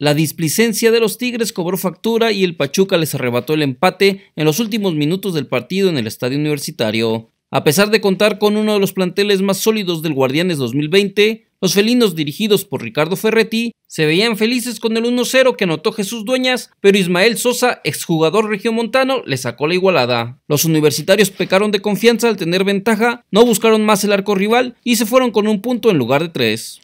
La displicencia de los Tigres cobró factura y el Pachuca les arrebató el empate en los últimos minutos del partido en el estadio universitario. A pesar de contar con uno de los planteles más sólidos del Guardianes 2020, los felinos dirigidos por Ricardo Ferretti se veían felices con el 1-0 que anotó Jesús Dueñas, pero Ismael Sosa, exjugador regiomontano, le sacó la igualada. Los universitarios pecaron de confianza al tener ventaja, no buscaron más el arco rival y se fueron con un punto en lugar de tres.